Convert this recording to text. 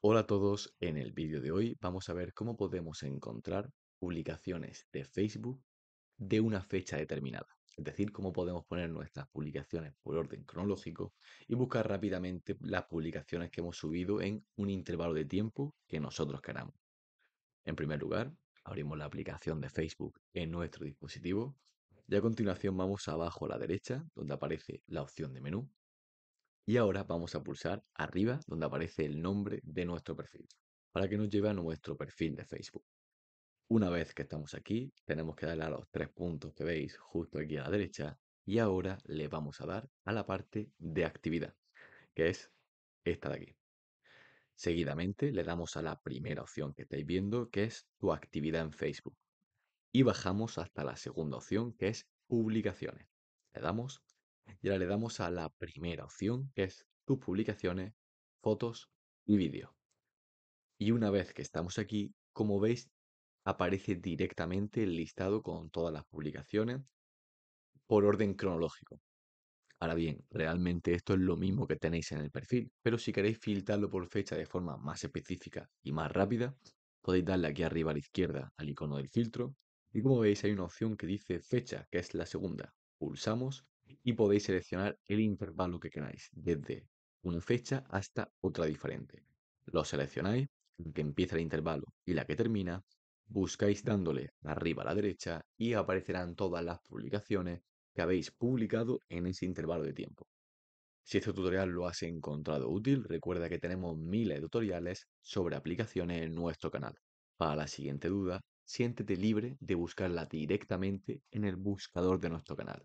Hola a todos, en el vídeo de hoy vamos a ver cómo podemos encontrar publicaciones de Facebook de una fecha determinada. Es decir, cómo podemos poner nuestras publicaciones por orden cronológico y buscar rápidamente las publicaciones que hemos subido en un intervalo de tiempo que nosotros queramos. En primer lugar, abrimos la aplicación de Facebook en nuestro dispositivo y a continuación vamos abajo a la derecha donde aparece la opción de menú y ahora vamos a pulsar arriba donde aparece el nombre de nuestro perfil, para que nos lleve a nuestro perfil de Facebook. Una vez que estamos aquí, tenemos que darle a los tres puntos que veis justo aquí a la derecha y ahora le vamos a dar a la parte de actividad, que es esta de aquí. Seguidamente le damos a la primera opción que estáis viendo, que es tu actividad en Facebook. Y bajamos hasta la segunda opción, que es publicaciones. Le damos y ahora le damos a la primera opción, que es tus publicaciones, fotos y vídeos. Y una vez que estamos aquí, como veis, aparece directamente el listado con todas las publicaciones por orden cronológico. Ahora bien, realmente esto es lo mismo que tenéis en el perfil, pero si queréis filtrarlo por fecha de forma más específica y más rápida, podéis darle aquí arriba a la izquierda al icono del filtro y como veis hay una opción que dice fecha, que es la segunda. Pulsamos y podéis seleccionar el intervalo que queráis, desde una fecha hasta otra diferente. Lo seleccionáis, la que empieza el intervalo y la que termina, buscáis dándole arriba a la derecha y aparecerán todas las publicaciones que habéis publicado en ese intervalo de tiempo. Si este tutorial lo has encontrado útil, recuerda que tenemos miles de tutoriales sobre aplicaciones en nuestro canal. Para la siguiente duda, siéntete libre de buscarla directamente en el buscador de nuestro canal.